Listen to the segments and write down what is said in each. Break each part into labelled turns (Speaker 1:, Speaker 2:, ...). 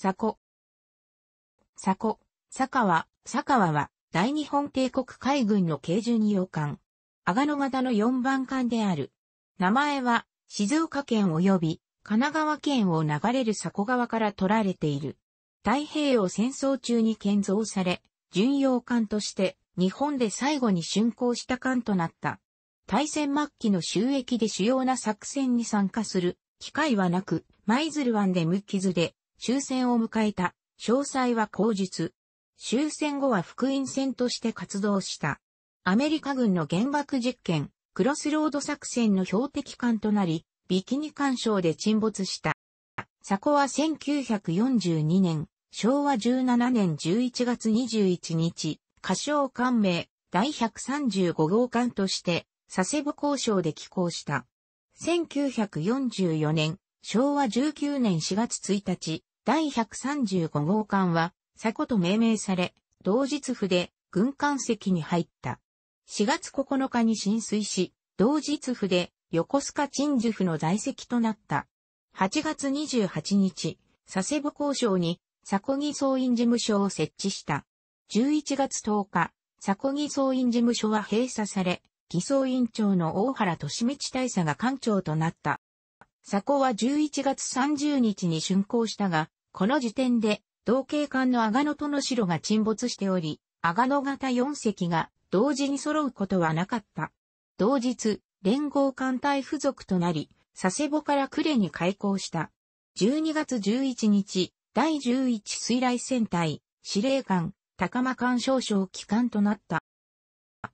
Speaker 1: 佐古。佐古、佐川、佐川は、大日本帝国海軍の軽巡洋艦。阿賀野型の4番艦である。名前は、静岡県及び、神奈川県を流れる佐古川から取られている。太平洋戦争中に建造され、巡洋艦として日本で最後に竣工した艦となった。大戦末期の収益で主要な作戦に参加する機会はなく、舞鶴湾で無傷で終戦を迎えた、詳細は口述。終戦後は福音戦として活動した。アメリカ軍の原爆実験、クロスロード作戦の標的艦となり、ビキニ干渉で沈没した。サコは1942年、昭和17年11月21日、歌唱艦名、第135号艦として、佐世保交渉で寄港した。1944年、昭和19年4月1日、第135号艦は、佐古と命名され、同日府で軍艦席に入った。4月9日に浸水し、同日府で横須賀鎮守府の在籍となった。8月28日、佐世保交渉に佐古木総員事務所を設置した。11月10日、佐古木総員事務所は閉鎖され、偽装院長の大原利道大佐が館長となった。佐古は11月30日に竣工したが、この時点で、同警艦の阿賀野との城が沈没しており、阿賀野型4隻が同時に揃うことはなかった。同日、連合艦隊付属となり、佐世保から呉に開港した。12月11日、第11水雷戦隊、司令官、高間艦少将機関となった。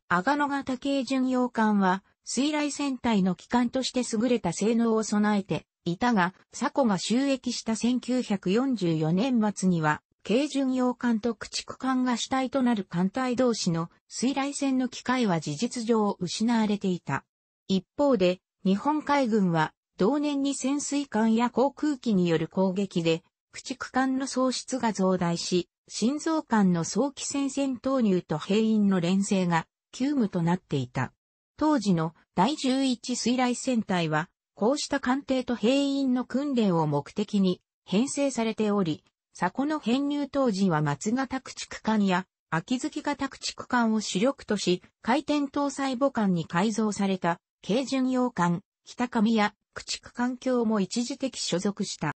Speaker 1: 阿賀野型軽巡洋艦は、水雷戦隊の機関として優れた性能を備えて、いたが、サコが収益した1944年末には、軽巡洋艦と駆逐艦が主体となる艦隊同士の水雷戦の機会は事実上失われていた。一方で、日本海軍は、同年に潜水艦や航空機による攻撃で、駆逐艦の喪失が増大し、心臓艦の早期戦線投入と兵員の連成が急務となっていた。当時の第11水雷戦隊はこうした艦艇と兵員の訓練を目的に編成されており、佐古の編入当時は松型駆逐艦や秋月型駆逐艦を主力とし、回転搭載母艦に改造された軽巡洋艦、北上や駆逐艦橋も一時的所属した。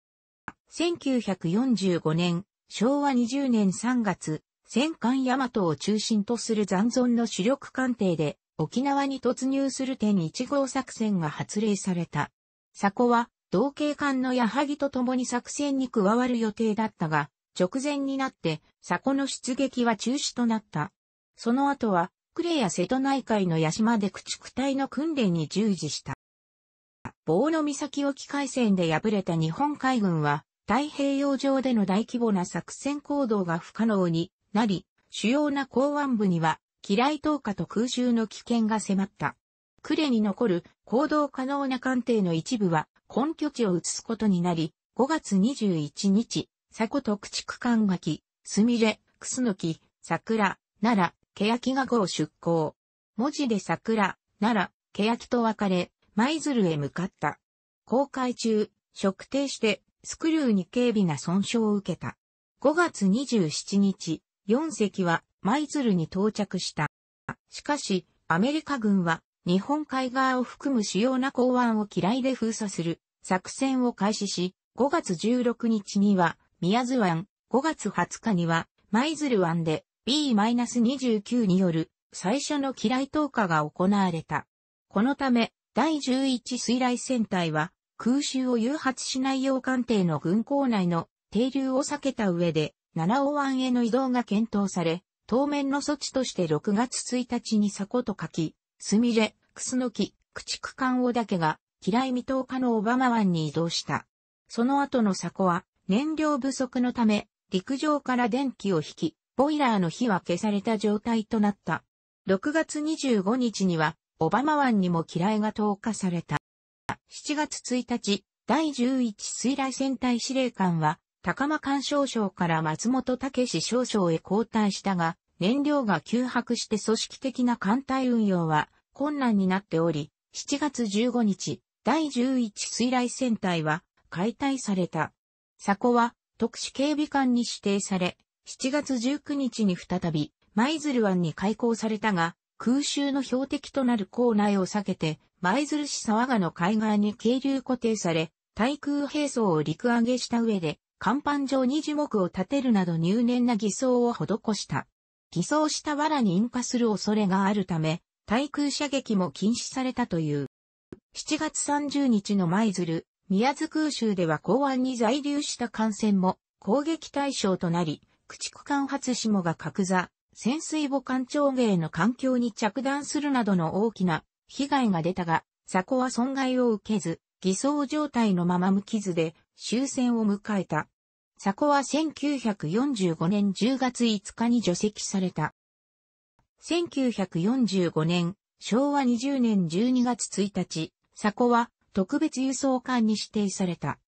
Speaker 1: 1945年、昭和20年3月、戦艦大和を中心とする残存の主力艦艇で、沖縄に突入する点1号作戦が発令された。佐古は、同警艦の矢作と共に作戦に加わる予定だったが、直前になって、佐古の出撃は中止となった。その後は、クレや瀬戸内海の屋島で駆逐隊の訓練に従事した。棒の岬沖海戦で敗れた日本海軍は、太平洋上での大規模な作戦行動が不可能になり、主要な港湾部には機雷投下と空襲の危険が迫った。呉に残る行動可能な艦艇の一部は根拠地を移すことになり、5月21日、佐古特地区間垣、すみれ、くすのき、桜、奈良、欅が号出港。文字で桜、奈良、欅と別れ、舞鶴へ向かった。航海中、測定して、スクリューに軽微な損傷を受けた。5月27日、4隻は舞鶴に到着した。しかし、アメリカ軍は日本海側を含む主要な港湾を嫌いで封鎖する作戦を開始し、5月16日には宮津湾、5月20日には舞鶴湾で B-29 による最初の機雷投下が行われた。このため、第11水雷戦隊は空襲を誘発しないよう艦艇の軍港内の停留を避けた上で、七尾湾への移動が検討され、当面の措置として6月1日にサコと書き、スミレ、クスノキ、駆逐艦オダケが、嫌い未投下のオバマ湾に移動した。その後のサコは、燃料不足のため、陸上から電気を引き、ボイラーの火は消された状態となった。6月25日には、オバマ湾にも嫌いが投下された。7月1日、第11水雷戦隊司令官は、高間干渉賞から松本武史少将へ交代したが、燃料が急迫して組織的な艦隊運用は困難になっており、7月15日、第11水雷戦隊は解体された。佐古は特殊警備艦に指定され、7月19日に再び、舞鶴湾に開港されたが、空襲の標的となる港内を避けて、舞鶴市沢賀の海岸に渓流固定され、対空兵装を陸揚げした上で、甲板上に樹木を立てるなど入念な偽装を施した。偽装した藁に引火する恐れがあるため、対空射撃も禁止されたという。7月30日の舞鶴、宮津空襲では港湾に在留した艦船も攻撃対象となり、駆逐艦発下が格座、潜水母艦長芸の環境に着弾するなどの大きな被害が出たが、鎖庫は損害を受けず、偽装状態のまま無傷で終戦を迎えた。佐古は1945年10月5日に除籍された。1945年、昭和20年12月1日、佐古は特別輸送艦に指定された。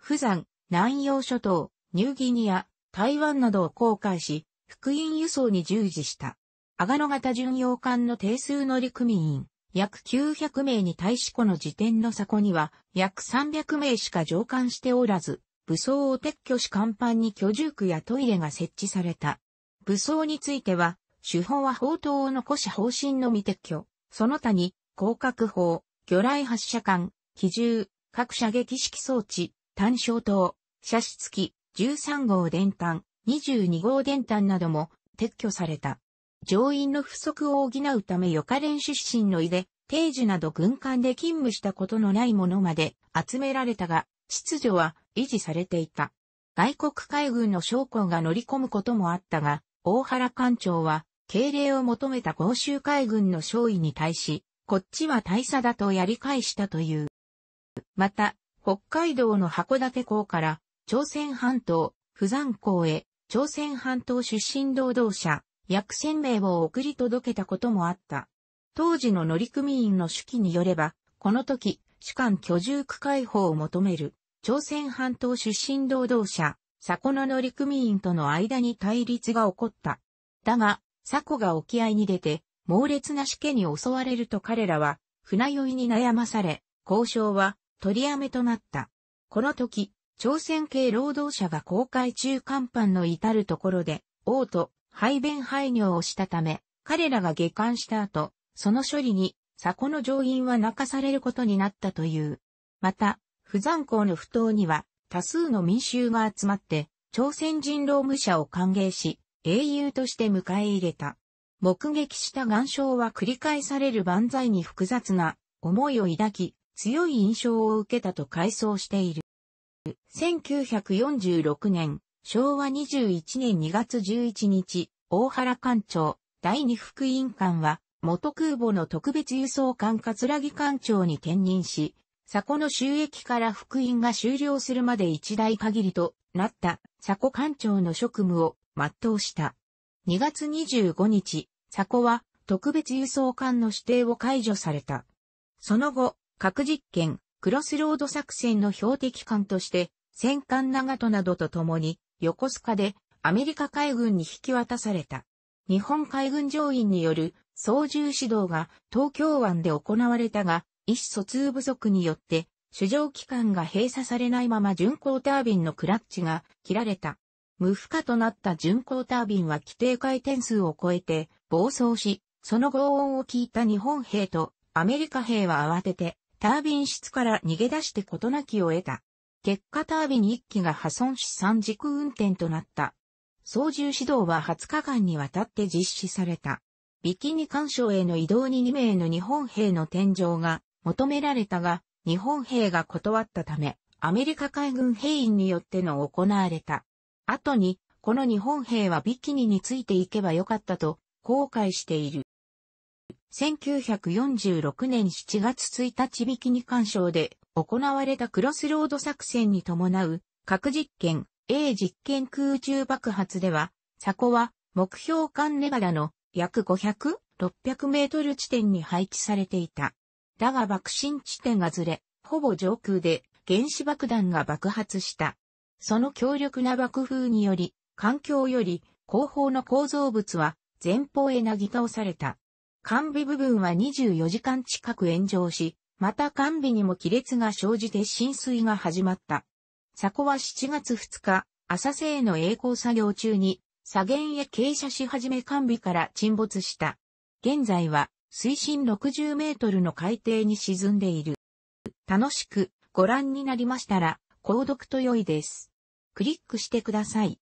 Speaker 1: 釜山、南洋諸島、ニューギニア、台湾などを航海し、福音輸送に従事した。阿賀野型巡洋艦の定数乗組員、約900名に対しこの時点の佐古には、約300名しか乗艦しておらず、武装を撤去し甲板に居住区やトイレが設置された。武装については、手法は砲塔を残し方針のみ撤去、その他に、広角砲、魚雷発射管、機銃、各射撃式装置、単焦灯、射出機、13号電端、22号電端なども撤去された。乗員の不足を補うため予科練出身の井で、定時など軍艦で勤務したことのないものまで集められたが、秩序は維持されていた。外国海軍の将校が乗り込むこともあったが、大原艦長は、敬礼を求めた豪州海軍の将尉に対し、こっちは大佐だとやり返したという。また、北海道の函館港から、朝鮮半島、釜山港へ、朝鮮半島出身労働者、約1000名を送り届けたこともあった。当時の乗組員の手記によれば、この時、主間居住区解放を求める朝鮮半島出身労働者、佐古の乗組員との間に対立が起こった。だが、佐古が沖合に出て、猛烈な死刑に襲われると彼らは、船酔いに悩まされ、交渉は取りやめとなった。この時、朝鮮系労働者が公開中甲板の至るところで、王と排便排尿をしたため、彼らが下官した後、その処理に、佐古の乗員は泣かされることになったという。また、不山港の不当には多数の民衆が集まって朝鮮人労務者を歓迎し、英雄として迎え入れた。目撃した岩礁は繰り返される万歳に複雑な思いを抱き、強い印象を受けたと回想している。1946年、昭和21年2月11日、大原艦長、第二副委員官は、元空母の特別輸送艦葛城艦長に転任し、サコの収益から福音が終了するまで一代限りとなったサコ艦長の職務を全うした。2月25日、サコは特別輸送艦の指定を解除された。その後、核実験、クロスロード作戦の標的艦として、戦艦長門などと共に、横須賀でアメリカ海軍に引き渡された。日本海軍上院による操縦指導が東京湾で行われたが、意思疎通不足によって、主上機関が閉鎖されないまま巡航タービンのクラッチが切られた。無負荷となった巡航タービンは規定回転数を超えて暴走し、その轟音を聞いた日本兵とアメリカ兵は慌ててタービン室から逃げ出して事なきを得た。結果タービン1機が破損し3軸運転となった。操縦指導は20日間にわたって実施された。ビキニ干渉への移動に2名の日本兵の天井が求められたが、日本兵が断ったため、アメリカ海軍兵員によっての行われた。後に、この日本兵はビキニについていけばよかったと、後悔している。1946年7月1日ビキニ干渉で行われたクロスロード作戦に伴う核実験 A 実験空中爆発では、サコは目標艦ネバラの約500、600メートル地点に配置されていた。だが爆心地点がずれ、ほぼ上空で原子爆弾が爆発した。その強力な爆風により、環境より後方の構造物は前方へなぎ倒された。完備部分は24時間近く炎上し、また完備にも亀裂が生じて浸水が始まった。佐古は7月2日、浅瀬への栄光作業中に、左舷へ傾斜し始め完備から沈没した。現在は水深60メートルの海底に沈んでいる。楽しくご覧になりましたら、購読と良いです。クリックしてください。